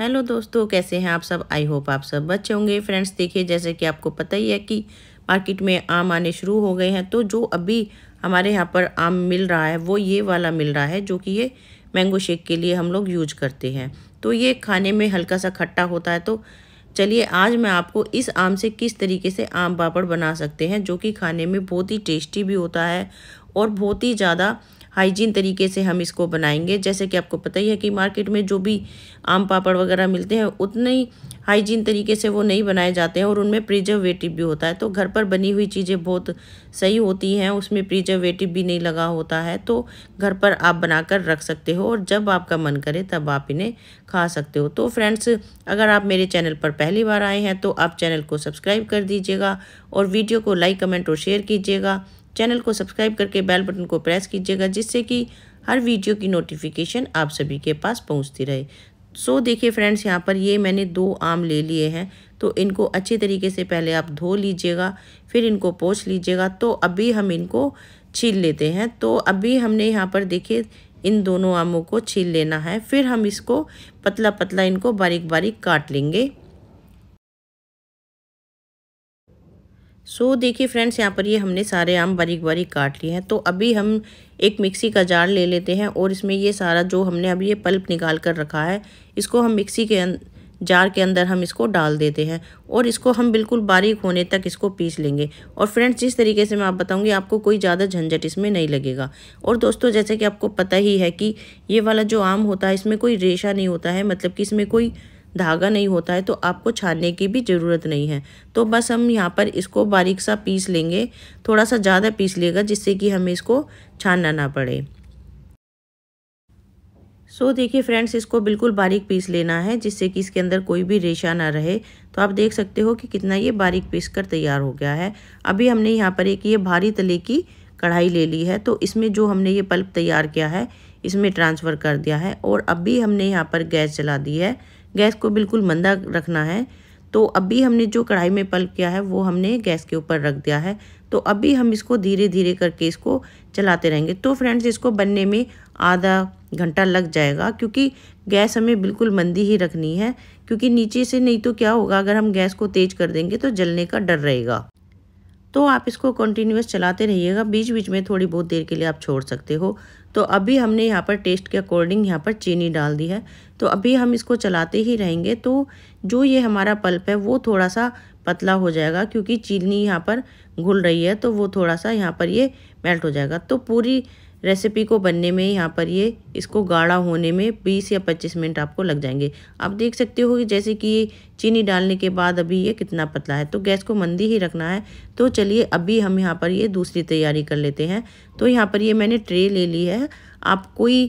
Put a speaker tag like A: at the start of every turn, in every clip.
A: hello दोस्तों कैसे हैं आप सब आई होप आप सब बच्चे होंगे फ्रेंड्स देखिए जैसे कि आपको पता ही है कि मार्केट में आम आने शुरू हो गए हैं तो जो अभी हमारे यहाँ पर आम मिल रहा है वो ये वाला मिल रहा है जो कि ये मैंगो शेक के लिए हम लोग यूज करते हैं तो ये खाने में हल्का सा खट्टा होता है तो चलिए आज मैं आपको इस आम से किस तरीके से आम पापड़ बना सकते हैं जो कि खाने में बहुत ही टेस्टी भी होता है और बहुत ही ज़्यादा हाइजीन तरीके से हम इसको बनाएंगे जैसे कि आपको पता ही है कि मार्केट में जो भी आम पापड़ वगैरह मिलते हैं उतने ही हाइजीन तरीके से वो नहीं बनाए जाते हैं और उनमें प्रिजर्वेटिव भी होता है तो घर पर बनी हुई चीज़ें बहुत सही होती हैं उसमें प्रिजर्वेटिव भी नहीं लगा होता है तो घर पर आप बनाकर रख सकते हो और जब आपका मन करे तब आप इन्हें खा सकते हो तो फ्रेंड्स अगर आप मेरे चैनल पर पहली बार आए हैं तो आप चैनल को सब्सक्राइब कर दीजिएगा और वीडियो को लाइक कमेंट और शेयर कीजिएगा चैनल को सब्सक्राइब करके बेल बटन को प्रेस कीजिएगा जिससे कि हर वीडियो की नोटिफिकेशन आप सभी के पास पहुंचती रहे सो देखिए फ्रेंड्स यहाँ पर ये मैंने दो आम ले लिए हैं तो इनको अच्छे तरीके से पहले आप धो लीजिएगा फिर इनको पोछ लीजिएगा तो अभी हम इनको छील लेते हैं तो अभी हमने यहाँ पर देखिए इन दोनों आमों को छील लेना है फिर हम इसको पतला पतला इनको बारीक बारीक काट लेंगे सो so, देखिए फ्रेंड्स यहाँ पर ये हमने सारे आम बारीक बारीक काट लिए हैं तो अभी हम एक मिक्सी का जार ले लेते हैं और इसमें ये सारा जो हमने अभी ये पल्प निकाल कर रखा है इसको हम मिक्सी के अं-, जार के अंदर हम इसको डाल देते हैं और इसको हम बिल्कुल बारीक होने तक इसको पीस लेंगे और फ्रेंड्स जिस तरीके से मैं आप बताऊंगी आपको कोई ज़्यादा झंझट इसमें नहीं लगेगा और दोस्तों जैसे कि आपको पता ही है कि ये वाला जो आम होता है इसमें कोई रेशा नहीं होता है मतलब कि इसमें कोई धागा नहीं होता है तो आपको छानने की भी ज़रूरत नहीं है तो बस हम यहाँ पर इसको बारीक सा पीस लेंगे थोड़ा सा ज़्यादा पीस लेगा जिससे कि हमें इसको छानना ना पड़े सो so, देखिए फ्रेंड्स इसको बिल्कुल बारीक पीस लेना है जिससे कि इसके अंदर कोई भी रेशा ना रहे तो आप देख सकते हो कि कितना ये बारीक पीस कर तैयार हो गया है अभी हमने यहाँ पर एक ये भारी तले की कढ़ाई ले ली है तो इसमें जो हमने ये पल्प तैयार किया है इसमें ट्रांसफ़र कर दिया है और अभी हमने यहाँ पर गैस चला दी है गैस को बिल्कुल मंदा रखना है तो अभी हमने जो कढ़ाई में पल्प किया है वो हमने गैस के ऊपर रख दिया है तो अभी हम इसको धीरे धीरे करके इसको चलाते रहेंगे तो फ्रेंड्स इसको बनने में आधा घंटा लग जाएगा क्योंकि गैस हमें बिल्कुल मंदी ही रखनी है क्योंकि नीचे से नहीं तो क्या होगा अगर हम गैस को तेज़ कर देंगे तो जलने का डर रहेगा तो आप इसको कंटिन्यूस चलाते रहिएगा बीच बीच में थोड़ी बहुत देर के लिए आप छोड़ सकते हो तो अभी हमने यहाँ पर टेस्ट के अकॉर्डिंग यहाँ पर चीनी डाल दी है तो अभी हम इसको चलाते ही रहेंगे तो जो ये हमारा पल्प है वो थोड़ा सा पतला हो जाएगा क्योंकि चीनी यहाँ पर घुल रही है तो वो थोड़ा सा यहाँ पर ये मेल्ट हो जाएगा तो पूरी रेसिपी को बनने में यहाँ पर ये इसको गाढ़ा होने में 20 या 25 मिनट आपको लग जाएंगे आप देख सकते हो कि जैसे कि ये चीनी डालने के बाद अभी ये कितना पतला है तो गैस को मंदी ही रखना है तो चलिए अभी हम यहाँ पर ये दूसरी तैयारी कर लेते हैं तो यहाँ पर ये मैंने ट्रे ले ली है आप कोई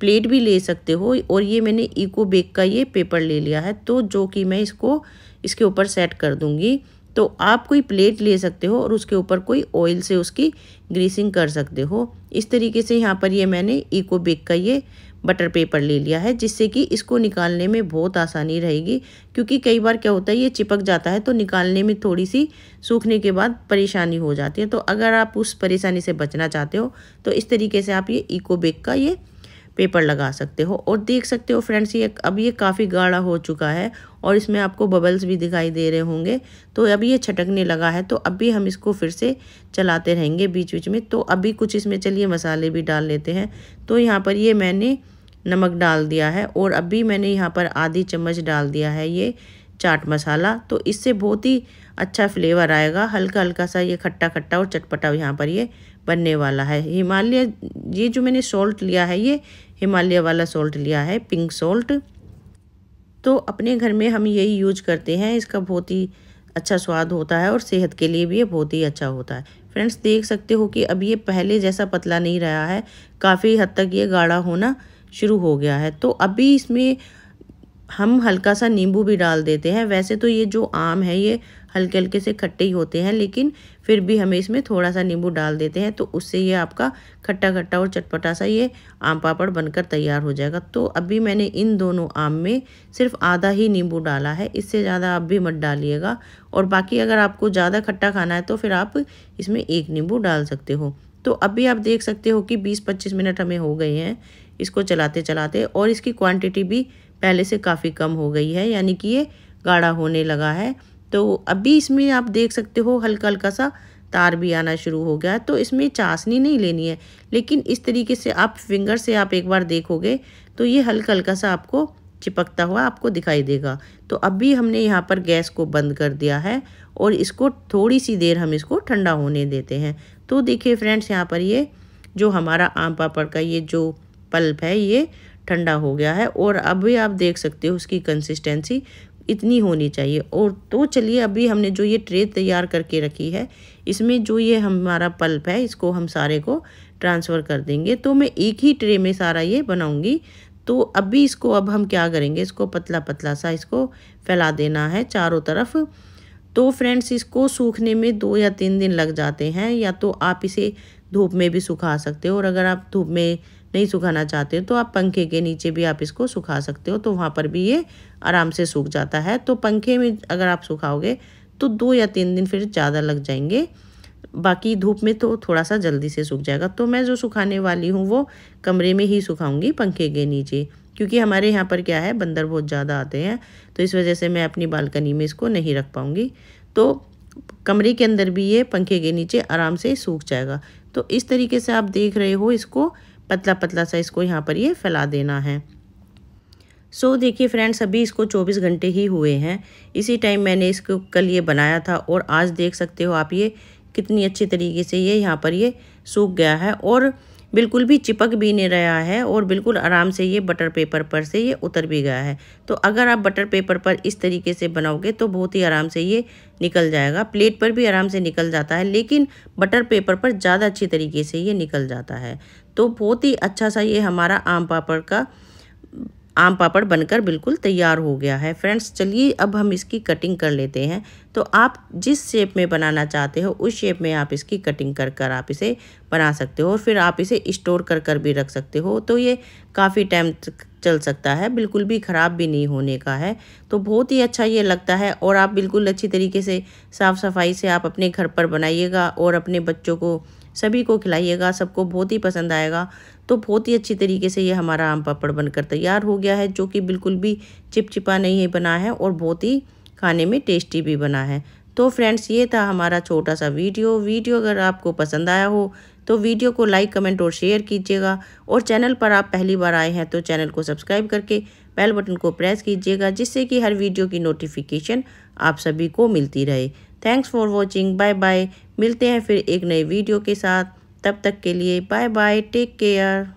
A: प्लेट भी ले सकते हो और ये मैंने इको बेक का ये पेपर ले लिया है तो जो कि मैं इसको इसके ऊपर सेट कर दूँगी तो आप कोई प्लेट ले सकते हो और उसके ऊपर कोई ऑयल से उसकी ग्रीसिंग कर सकते हो इस तरीके से यहाँ पर ये मैंने इको बेक का ये बटर पेपर ले लिया है जिससे कि इसको निकालने में बहुत आसानी रहेगी क्योंकि कई बार क्या होता है ये चिपक जाता है तो निकालने में थोड़ी सी सूखने के बाद परेशानी हो जाती है तो अगर आप उस परेशानी से बचना चाहते हो तो इस तरीके से आप ये इको बेक का ये पेपर लगा सकते हो और देख सकते हो फ्रेंड्स ये अब ये काफ़ी गाढ़ा हो चुका है और इसमें आपको बबल्स भी दिखाई दे रहे होंगे तो अब ये छटकने लगा है तो अभी हम इसको फिर से चलाते रहेंगे बीच बीच में तो अभी कुछ इसमें चलिए मसाले भी डाल लेते हैं तो यहाँ पर ये मैंने नमक डाल दिया है और अभी मैंने यहाँ पर आधी चम्मच डाल दिया है ये चाट मसाला तो इससे बहुत ही अच्छा फ्लेवर आएगा हल्का हल्का सा ये खट्टा खट्टा और चटपटा यहाँ पर ये बनने वाला है हिमालय ये जो मैंने सॉल्ट लिया है ये हिमालय वाला सॉल्ट लिया है पिंक सॉल्ट तो अपने घर में हम यही यूज करते हैं इसका बहुत ही अच्छा स्वाद होता है और सेहत के लिए भी ये बहुत ही अच्छा होता है फ्रेंड्स देख सकते हो कि अब ये पहले जैसा पतला नहीं रहा है काफ़ी हद तक ये गाढ़ा होना शुरू हो गया है तो अभी इसमें हम हल्का सा नींबू भी डाल देते हैं वैसे तो ये जो आम है ये हल्के हल्के से खट्टे ही होते हैं लेकिन फिर भी हमें इसमें थोड़ा सा नींबू डाल देते हैं तो उससे ये आपका खट्टा खट्टा और चटपटा सा ये आम पापड़ बनकर तैयार हो जाएगा तो अभी मैंने इन दोनों आम में सिर्फ आधा ही नींबू डाला है इससे ज़्यादा आप भी मत डालिएगा और बाकी अगर आपको ज़्यादा खट्टा खाना है तो फिर आप इसमें एक नींबू डाल सकते हो तो अभी आप देख सकते हो कि 20-25 मिनट हमें हो गए हैं इसको चलाते चलाते और इसकी क्वांटिटी भी पहले से काफ़ी कम हो गई है यानी कि ये गाढ़ा होने लगा है तो अभी इसमें आप देख सकते हो हल्का हल्का सा तार भी आना शुरू हो गया तो इसमें चाशनी नहीं लेनी है लेकिन इस तरीके से आप फिंगर से आप एक बार देखोगे तो ये हल्का हल्का सा आपको चिपकता हुआ आपको दिखाई देगा तो अभी हमने यहाँ पर गैस को बंद कर दिया है और इसको थोड़ी सी देर हम इसको ठंडा होने देते हैं तो देखिए फ्रेंड्स यहाँ पर ये जो हमारा आम पापड़ का ये जो पल्प है ये ठंडा हो गया है और अभी आप देख सकते हो उसकी कंसिस्टेंसी इतनी होनी चाहिए और तो चलिए अभी हमने जो ये ट्रे तैयार करके रखी है इसमें जो ये हमारा पल्प है इसको हम सारे को ट्रांसफ़र कर देंगे तो मैं एक ही ट्रे में सारा ये बनाऊंगी तो अभी इसको अब हम क्या करेंगे इसको पतला पतला सा इसको फैला देना है चारों तरफ तो फ्रेंड्स इसको सूखने में दो या तीन दिन लग जाते हैं या तो आप इसे धूप में भी सुखा सकते हो और अगर आप धूप में नहीं सुखाना चाहते हो तो आप पंखे के नीचे भी आप इसको सुखा सकते हो तो वहाँ पर भी ये आराम से सूख जाता है तो पंखे में अगर आप सुखाओगे तो दो या तीन दिन फिर ज़्यादा लग जाएंगे बाकी धूप में तो थोड़ा सा जल्दी से सूख जाएगा तो मैं जो सुखाने वाली हूँ वो कमरे में ही सुखाऊंगी पंखे के नीचे क्योंकि हमारे यहाँ पर क्या है बंदर बहुत ज़्यादा आते हैं तो इस वजह से मैं अपनी बालकनी में इसको नहीं रख पाऊँगी तो कमरे के अंदर भी ये पंखे के नीचे आराम से सूख जाएगा तो इस तरीके से आप देख रहे हो इसको पतला पतला सा इसको यहाँ पर ये फैला देना है सो so, देखिए फ्रेंड्स अभी इसको 24 घंटे ही हुए हैं इसी टाइम मैंने इसको कल ये बनाया था और आज देख सकते हो आप ये कितनी अच्छी तरीके से ये यहाँ पर ये सूख गया है और बिल्कुल भी चिपक भी नहीं रहा है और बिल्कुल आराम से ये बटर पेपर पर से ये उतर भी गया है तो अगर आप बटर पेपर पर इस तरीके से बनाओगे तो बहुत ही आराम से ये निकल जाएगा प्लेट पर भी आराम से निकल जाता है लेकिन बटर पेपर पर ज़्यादा अच्छी तरीके से ये निकल जाता है तो बहुत ही अच्छा सा ये हमारा आम पापड़ का आम पापड़ बनकर बिल्कुल तैयार हो गया है फ्रेंड्स चलिए अब हम इसकी कटिंग कर लेते हैं तो आप जिस शेप में बनाना चाहते हो उस शेप में आप इसकी कटिंग कर कर आप इसे बना सकते हो और फिर आप इसे स्टोर कर कर भी रख सकते हो तो ये काफ़ी टाइम चल सकता है बिल्कुल भी ख़राब भी नहीं होने का है तो बहुत ही अच्छा ये लगता है और आप बिल्कुल अच्छी तरीके से साफ़ सफाई से आप अपने घर पर बनाइएगा और अपने बच्चों को सभी को खिलाइएगा सबको बहुत ही पसंद आएगा तो बहुत ही अच्छी तरीके से ये हमारा आम पापड़ बनकर तैयार हो गया है जो कि बिल्कुल भी चिपचिपा नहीं बना है और बहुत ही खाने में टेस्टी भी बना है तो फ्रेंड्स ये था हमारा छोटा सा वीडियो वीडियो अगर आपको पसंद आया हो तो वीडियो को लाइक कमेंट और शेयर कीजिएगा और चैनल पर आप पहली बार आए हैं तो चैनल को सब्सक्राइब करके बेल बटन को प्रेस कीजिएगा जिससे कि हर वीडियो की नोटिफिकेशन आप सभी को मिलती रहे thanks for watching bye bye मिलते हैं फिर एक नई वीडियो के साथ तब तक के लिए बाय बाय टेक केयर